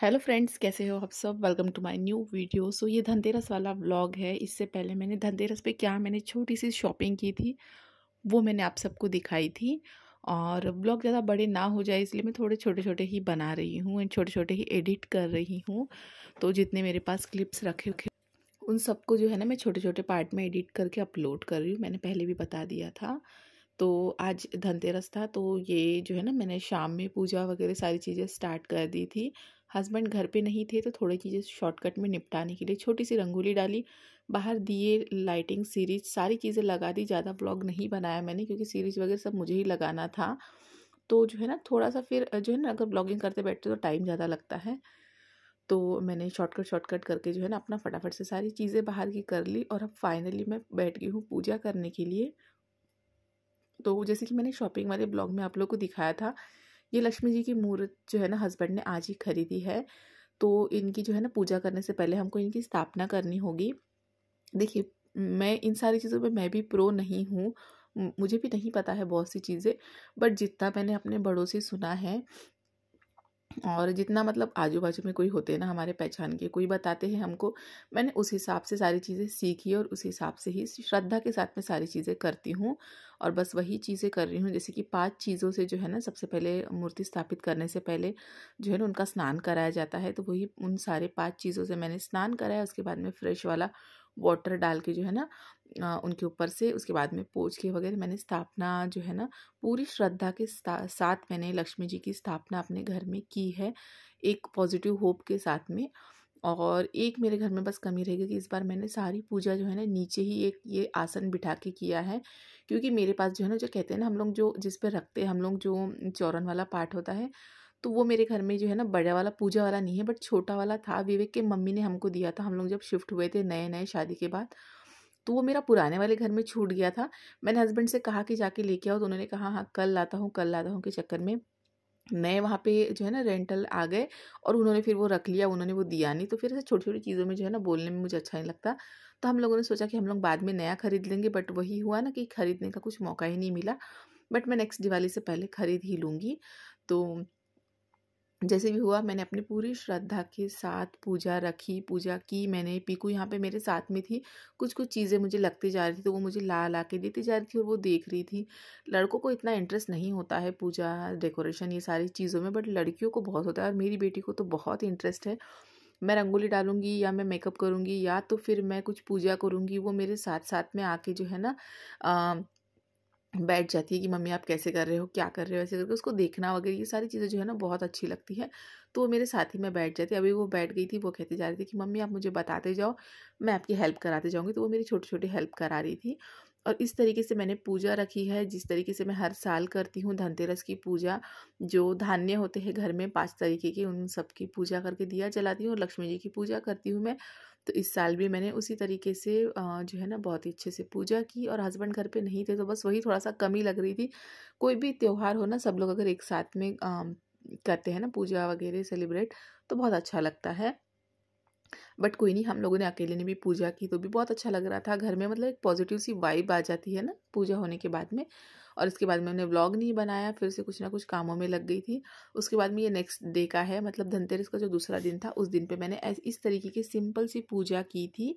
hello friends कैसे हो आप सब welcome to my new video so ये धनतेरस वाला व्लॉग है इससे पहले मैंने धनतेरस पे क्या मैंने छोटी सी शॉपिंग की थी वो मैंने आप सबको दिखाई थी और ब्लॉग ज़्यादा बड़े ना हो जाए इसलिए मैं थोड़े छोटे छोटे ही बना रही हूँ एंड छोटे छोटे ही एडिट कर रही हूँ तो जितने मेरे पास क्लिप्स रखे रखे उन सबको जो है ना मैं छोटे छोटे पार्ट में एडिट करके अपलोड कर रही हूँ मैंने पहले भी बता दिया था तो आज धनतेरस था तो ये जो है ना मैंने शाम में पूजा वगैरह सारी चीज़ें स्टार्ट कर दी थी हस्बैंड घर पे नहीं थे तो थोड़ी चीज़ें शॉर्टकट में निपटाने के लिए छोटी सी रंगोली डाली बाहर दिए लाइटिंग सीरीज सारी चीज़ें लगा दी ज़्यादा ब्लॉग नहीं बनाया मैंने क्योंकि सीरीज वगैरह सब मुझे ही लगाना था तो जो है ना थोड़ा सा फिर जो है ना अगर ब्लॉगिंग करते बैठते तो टाइम ज़्यादा लगता है तो मैंने शॉर्टकट शॉर्टकट करके जो है ना अपना फटाफट से सारी चीज़ें बाहर की कर ली और अब फाइनली मैं बैठ गई हूँ पूजा करने के लिए तो जैसे कि मैंने शॉपिंग वाले ब्लॉग में आप लोग को दिखाया था ये लक्ष्मी जी की मूर्त जो है ना हस्बैंड ने आज ही खरीदी है तो इनकी जो है ना पूजा करने से पहले हमको इनकी स्थापना करनी होगी देखिए मैं इन सारी चीज़ों में मैं भी प्रो नहीं हूँ मुझे भी नहीं पता है बहुत सी चीज़ें बट जितना मैंने अपने बड़ों से सुना है और जितना मतलब आजू बाजू में कोई होते हैं ना हमारे पहचान के कोई बताते हैं हमको मैंने उस हिसाब से सारी चीज़ें सीखी और उस हिसाब से ही श्रद्धा के साथ में सारी चीज़ें करती हूँ और बस वही चीज़ें कर रही हूँ जैसे कि पांच चीज़ों से जो है ना सबसे पहले मूर्ति स्थापित करने से पहले जो है ना उनका स्नान कराया जाता है तो वही उन सारे पाँच चीज़ों से मैंने स्नान कराया उसके बाद में फ्रेश वाला वाटर डाल के जो है ना उनके ऊपर से उसके बाद में पोज के वगैरह मैंने स्थापना जो है ना पूरी श्रद्धा के साथ मैंने लक्ष्मी जी की स्थापना अपने घर में की है एक पॉजिटिव होप के साथ में और एक मेरे घर में बस कमी रहेगी कि इस बार मैंने सारी पूजा जो है ना नीचे ही एक ये आसन बिठा के किया है क्योंकि मेरे पास जो है ना जो कहते हैं ना हम लोग जो जिस पर रखते हैं हम लोग जो चौरन वाला पार्ट होता है तो वो मेरे घर में जो है ना बड़ा वाला पूजा वाला नहीं है बट छोटा वाला था विवेक के मम्मी ने हमको दिया था हम लोग जब शिफ्ट हुए थे नए नए शादी के बाद तो वो मेरा पुराने वाले घर में छूट गया था मैंने हस्बैंड से कहा कि जाके लेके आओ तो उन्होंने कहा हाँ कल लाता हूँ कल लाता हूँ के चक्कर में नए वहाँ पे जो है ना रेंटल आ गए और उन्होंने फिर वो रख लिया उन्होंने वो दिया नहीं तो फिर ऐसे छोटी छोटी चीज़ों में जो है ना बोलने में मुझे अच्छा नहीं लगता तो हम लोगों ने सोचा कि हम लोग बाद में नया खरीद लेंगे बट वही हुआ ना कि खरीदने का कुछ मौका ही नहीं मिला बट मैं नेक्स्ट दिवाली से पहले खरीद ही लूँगी तो जैसे भी हुआ मैंने अपनी पूरी श्रद्धा के साथ पूजा रखी पूजा की मैंने पीकू यहाँ पे मेरे साथ में थी कुछ कुछ चीज़ें मुझे लगती जा रही थी तो वो मुझे ला ला के देती जा रही थी और वो देख रही थी लड़कों को इतना इंटरेस्ट नहीं होता है पूजा डेकोरेशन ये सारी चीज़ों में बट लड़कियों को बहुत होता है और मेरी बेटी को तो बहुत इंटरेस्ट है मैं रंगोली डालूंगी या मैं मेकअप करूँगी या तो फिर मैं कुछ पूजा करूंगी वो मेरे साथ साथ में आके जो है ना आ, बैठ जाती है कि मम्मी आप कैसे कर रहे हो क्या कर रहे हो ऐसे करके उसको देखना वगैरह ये सारी चीज़ें जो है ना बहुत अच्छी लगती है तो वो मेरे साथ ही मैं बैठ जाती अभी वो बैठ गई थी वो कहती जा रही थी कि मम्मी आप मुझे बताते जाओ मैं आपकी हेल्प कराते जाऊँगी तो वो मेरी छोटी छोटी हेल्प करा रही थी और इस तरीके से मैंने पूजा रखी है जिस तरीके से मैं हर साल करती हूँ धनतेरस की पूजा जो धान्य होते हैं घर में पाँच तरीके के उन सब की पूजा करके दिया जलाती हूँ और लक्ष्मी जी की पूजा करती हूँ मैं तो इस साल भी मैंने उसी तरीके से जो है ना बहुत ही अच्छे से पूजा की और हस्बैंड घर पर नहीं थे तो बस वही थोड़ा सा कमी लग रही थी कोई भी त्यौहार हो ना सब लोग अगर एक साथ में करते हैं ना पूजा वगैरह सेलिब्रेट तो बहुत अच्छा लगता है बट कोई नहीं हम लोगों ने अकेले ने भी पूजा की तो भी बहुत अच्छा लग रहा था घर में मतलब एक पॉजिटिव सी वाइब आ जाती है ना पूजा होने के बाद में और इसके बाद में हमने व्लॉग नहीं बनाया फिर से कुछ ना कुछ कामों में लग गई थी उसके बाद में ये नेक्स्ट डे का है मतलब धनतेरस का जो दूसरा दिन था उस दिन पर मैंने इस तरीके की सिंपल सी पूजा की थी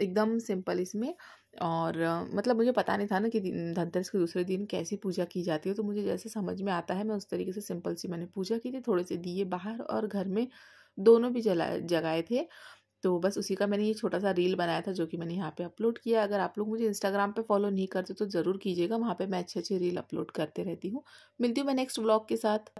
एकदम सिंपल इसमें और मतलब मुझे पता नहीं था ना कि धनतेरस के दूसरे दिन कैसी पूजा की जाती है तो मुझे जैसे समझ में आता है मैं उस तरीके से सिंपल सी मैंने पूजा की थी थोड़े से दिए बाहर और घर में दोनों भी जला जगाए थे तो बस उसी का मैंने ये छोटा सा रील बनाया था जो कि मैंने यहाँ पे अपलोड किया अगर आप लोग मुझे इंस्टाग्राम पे फॉलो नहीं करते तो ज़रूर कीजिएगा वहाँ पे मैं अच्छे अच्छे रील अपलोड करते रहती हूँ मिलती हूँ मैं नेक्स्ट ब्लॉग के साथ